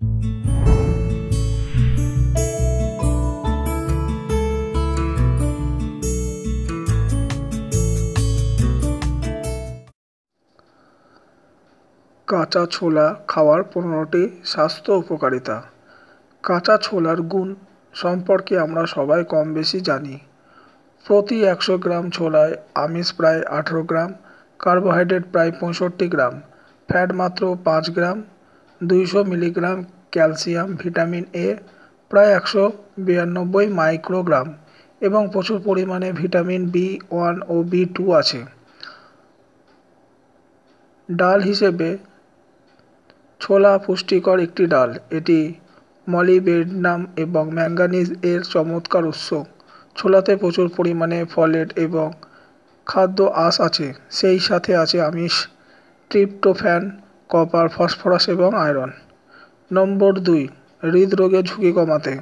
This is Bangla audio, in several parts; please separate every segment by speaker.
Speaker 1: কাঁচা ছোলা খাওয়ার পনেরোটি স্বাস্থ্য উপকারিতা কাঁচা ছোলার গুণ সম্পর্কে আমরা সবাই কম বেশি জানি প্রতি একশো গ্রাম ছোলায় আমিষ প্রায় আঠেরো গ্রাম কার্বোহাইড্রেট প্রায় পঁয়ষট্টি গ্রাম ফ্যাট মাত্র পাঁচ গ্রাম দুইশো মিলিগ্রাম ক্যালসিয়াম ভিটামিন এ প্রায় একশো বিরানব্বই মাইক্রোগ্রাম এবং প্রচুর পরিমাণে ভিটামিন বি ওয়ান ও বি টু আছে ডাল হিসেবে ছোলা পুষ্টিকর একটি ডাল এটি মলিবেডনাম এবং ম্যাঙ্গানিজ এর চমৎকার উৎস ছোলাতে প্রচুর পরিমাণে ফলেট এবং খাদ্য আঁশ আছে সেই সাথে আছে আমিষ ট্রিপ্টোফ্যান কপার ফসফরাস এবং আয়রন নম্বর দুই হৃদরোগের ঝুঁকি কমাতে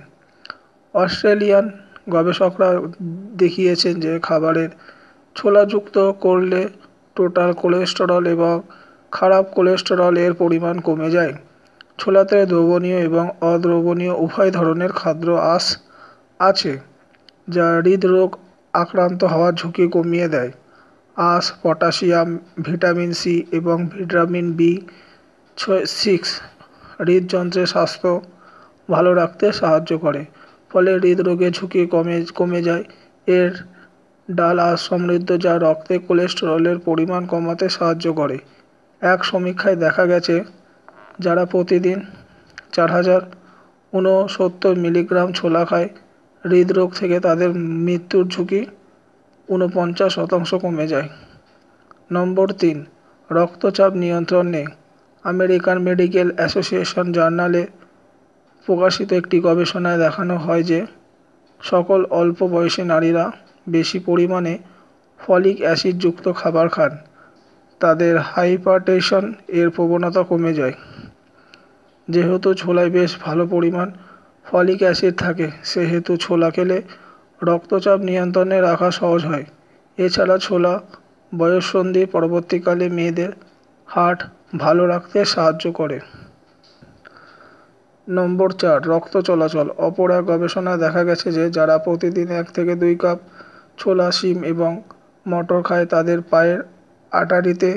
Speaker 1: অস্ট্রেলিয়ান গবেষকরা দেখিয়েছেন যে খাবারের ছোলাযুক্ত করলে টোটাল কোলেস্টেরল এবং খারাপ কোলেস্টেরলের পরিমাণ কমে যায় ছোলাতে দ্রবণীয় এবং অদ্রবণীয় উভয় ধরনের খাদ্য আস আছে যা হৃদরোগ আক্রান্ত হওয়ার ঝুঁকি কমিয়ে দেয় আঁশ পটাশিয়াম ভিটামিন সি এবং ভিটামিন বি সিক্স হৃদযন্ত্রের স্বাস্থ্য ভালো রাখতে সাহায্য করে ফলে হৃদরোগের ঝুঁকি কমে কমে যায় এর ডাল আঁশ সমৃদ্ধ যা রক্তে কোলেস্টেরলের পরিমাণ কমাতে সাহায্য করে এক সমীক্ষায় দেখা গেছে যারা প্রতিদিন চার হাজার ঊনসত্তর মিলিগ্রাম ছোলা খায় হৃদরোগ থেকে তাদের মৃত্যুর ঝুঁকি উনপঞ্চাশ শতাংশ কমে যায় নম্বর তিন রক্তচাপ নিয়ন্ত্রণে আমেরিকান মেডিকেল অ্যাসোসিয়েশন জার্নালে প্রকাশিত একটি গবেষণায় দেখানো হয় যে সকল অল্প বয়সী নারীরা বেশি পরিমাণে ফলিক অ্যাসিডযুক্ত খাবার খান তাদের হাইপারটেশন এর প্রবণতা কমে যায় যেহেতু ছোলায় বেশ ভালো পরিমাণ ফলিক অ্যাসিড থাকে সেহেতু ছোলা খেলে রক্তচাপ নিয়ন্ত্রণে রাখা সহজ হয় এছাড়া ছোলা বয়ঃসন্ধি পরবর্তীকালে মেয়েদের হার্ট ভালো রাখতে সাহায্য করে নম্বর চার রক্ত চলাচল অপর এক গবেষণায় দেখা গেছে যে যারা প্রতিদিন এক থেকে দুই কাপ ছোলা শিম এবং মটর খায় তাদের পায়ের আটারিতে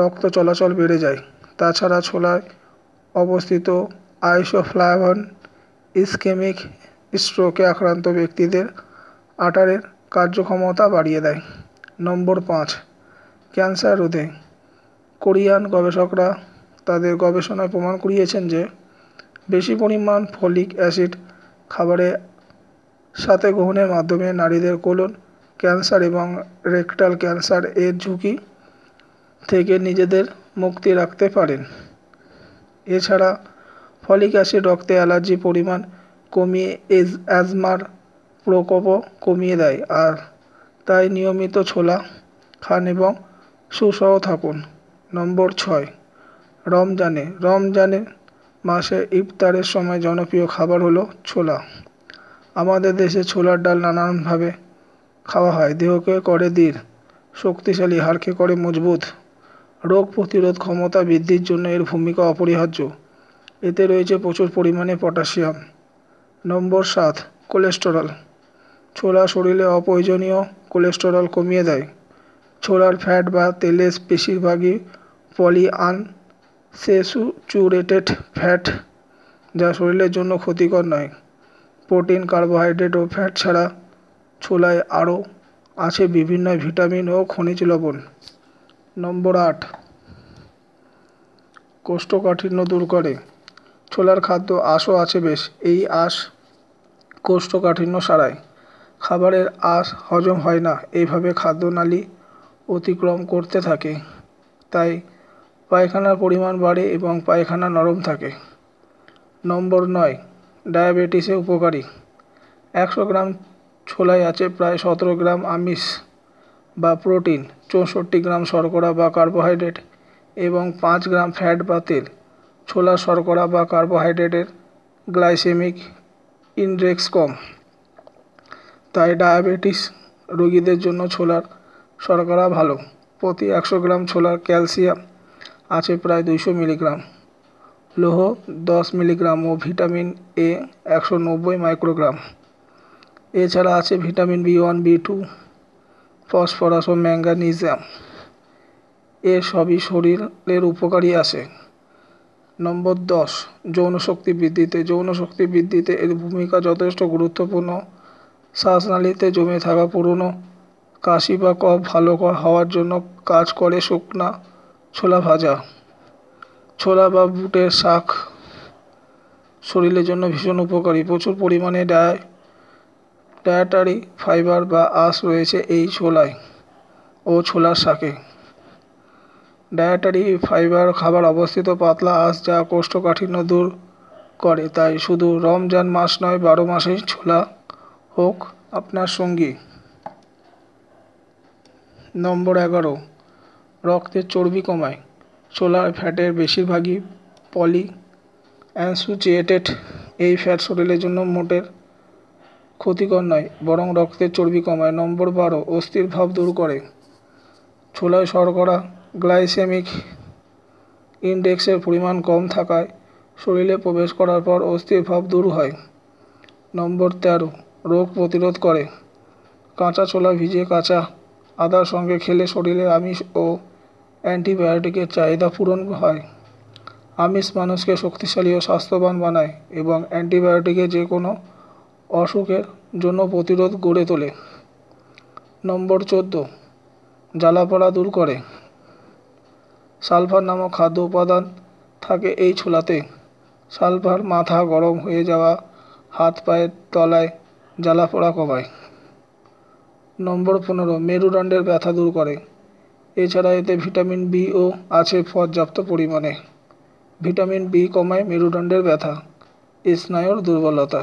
Speaker 1: রক্ত চলাচল বেড়ে যায় তাছাড়া ছোলায় অবস্থিত আইসোফ্লাভন ইসকেমিক স্ট্রোকে আক্রান্ত ব্যক্তিদের আটারের কার্যক্ষমতা বাড়িয়ে দেয় নম্বর পাঁচ ক্যান্সার রোধে কোরিয়ান গবেষকরা তাদের গবেষণায় প্রমাণ করিয়েছেন যে বেশি পরিমাণ ফলিক অ্যাসিড খাবারে সাথে গ্রহণের মাধ্যমে নারীদের কোলন ক্যান্সার এবং রেকটাল ক্যান্সার এর ঝুঁকি থেকে নিজেদের মুক্তি রাখতে পারেন এছাড়া ফলিক অ্যাসিড রক্তে অ্যালার্জি পরিমাণ কমিয়ে অ্যাজমার প্রকোপও কমিয়ে দেয় আর তাই নিয়মিত ছোলা খান এবং সুসহ থাকুন নম্বর ছয় রমজানে রমজানে মাসে ইফতারের সময় জনপ্রিয় খাবার হলো ছোলা আমাদের দেশে ছোলার ডাল নানানভাবে খাওয়া হয় দেহকে করে দৃঢ় শক্তিশালী হাড়কে করে মজবুত রোগ প্রতিরোধ ক্ষমতা বৃদ্ধির জন্য এর ভূমিকা অপরিহার্য এতে রয়েছে প্রচুর পরিমাণে পটাশিয়াম নম্বর সাত কোলেস্টেরল ছোলা শরীরে অপ্রয়োজনীয় কোলেস্টেরল কমিয়ে দেয় ছোলার ফ্যাট বা তেলের বেশিরভাগই পলিআনসেচুরেটেড ফ্যাট যা শরীরের জন্য ক্ষতিকর নয় প্রোটিন কার্বোহাইড্রেট ও ফ্যাট ছাড়া ছোলায় আরও আছে বিভিন্ন ভিটামিন ও খনিজ লবণ নম্বর আট কোষ্ঠকাঠিন্য দূর করে ছোলার খাদ্য আঁশও আছে বেশ এই আঁশ কোষ্ঠকাঠিন্য সারায় খাবারের আঁশ হজম হয় না এইভাবে খাদ্যনালী অতিক্রম করতে থাকে তাই পায়খানার পরিমাণ বাড়ে এবং পায়খানা নরম থাকে নম্বর নয় ডায়াবেটিসে উপকারী একশো গ্রাম ছোলায় আছে প্রায় সতেরো গ্রাম আমিষ বা প্রোটিন চৌষট্টি গ্রাম শর্করা বা কার্বোহাইড্রেট এবং পাঁচ গ্রাম ফ্যাট বা তেল ছোলা শর্করা বা কার্বোহাইড্রেটের গ্লাইসেমিক ইন্ডেক্স কম তাই ডায়াবেটিস রোগীদের জন্য ছোলার শর্করা ভালো প্রতি একশো গ্রাম ছোলার ক্যালসিয়াম আছে প্রায় দুইশো মিলিগ্রাম লোহ দশ মিলিগ্রাম ও ভিটামিন এ একশো নব্বই মাইক্রোগ্রাম এছাড়া আছে vitamin B one B two phosphorus ও ম্যাঙ্গানিজাম এ সবই শরীরের উপকারী আছে নম্বর দশ যৌনশক্তি বৃদ্ধিতে যৌনশক্তি বৃদ্ধিতে এর ভূমিকা যথেষ্ট গুরুত্বপূর্ণ শ্বাসনালীতে জমে থাকা পুরনো কাশি বা কফ ভালো হওয়ার জন্য কাজ করে শুকনা ছোলা ভাজা ছোলা বা বুটের শাক শরীরের জন্য ভীষণ উপকারী প্রচুর পরিমাণে ডায় ডায়াটারি ফাইবার বা আঁশ রয়েছে এই ছোলায় ও ছোলার শাকে ডায়েটারি ফাইবার খাবার অবস্থিত পাতলা আঁশ যা কোষ্ঠকাঠিন্য দূর করে তাই শুধু রমজান মাস নয় বারো মাসেই ছোলা হোক আপনার সঙ্গী নম্বর এগারো রক্তের চর্বি কমায় ছোলার ফ্যাটের বেশিরভাগই পলি অ্যানসুচিয়েটেড এই ফ্যাট শরীরের জন্য মোটের ক্ষতিকর নয় বরং রক্তের চর্বি কমায় নম্বর বারো অস্থির ভাব দূর করে ছোলায় শর্করা গ্লাইসেমিক ইন্ডেক্সের পরিমাণ কম থাকায় শরীরে প্রবেশ করার পর অস্থির ভাব দূর হয় নম্বর তেরো রোগ প্রতিরোধ করে কাঁচা ছোলা ভিজে কাঁচা আদার সঙ্গে খেলে শরীরে আমিষ ও অ্যান্টিবায়োটিকের চাহিদা পূরণ হয় আমিষ মানুষকে শক্তিশালী ও স্বাস্থ্যবান বানায় এবং অ্যান্টিবায়োটিকের যে কোনো অসুখের জন্য প্রতিরোধ গড়ে তোলে নম্বর চোদ্দো জ্বালাপড়া দূর করে সালফার নামক খাদ্য উপাদান থাকে এই ছোলাতে সালফার মাথা গরম হয়ে যাওয়া হাত পায়ের তলায় জ্বালা পোড়া কমায় নম্বর পনেরো মেরুদণ্ডের ব্যথা দূর করে এছাড়া এতে ভিটামিন বি ও আছে পর্যাপ্ত পরিমাণে ভিটামিন বি কমায় মেরুদণ্ডের ব্যথা স্নায়ুর দুর্বলতা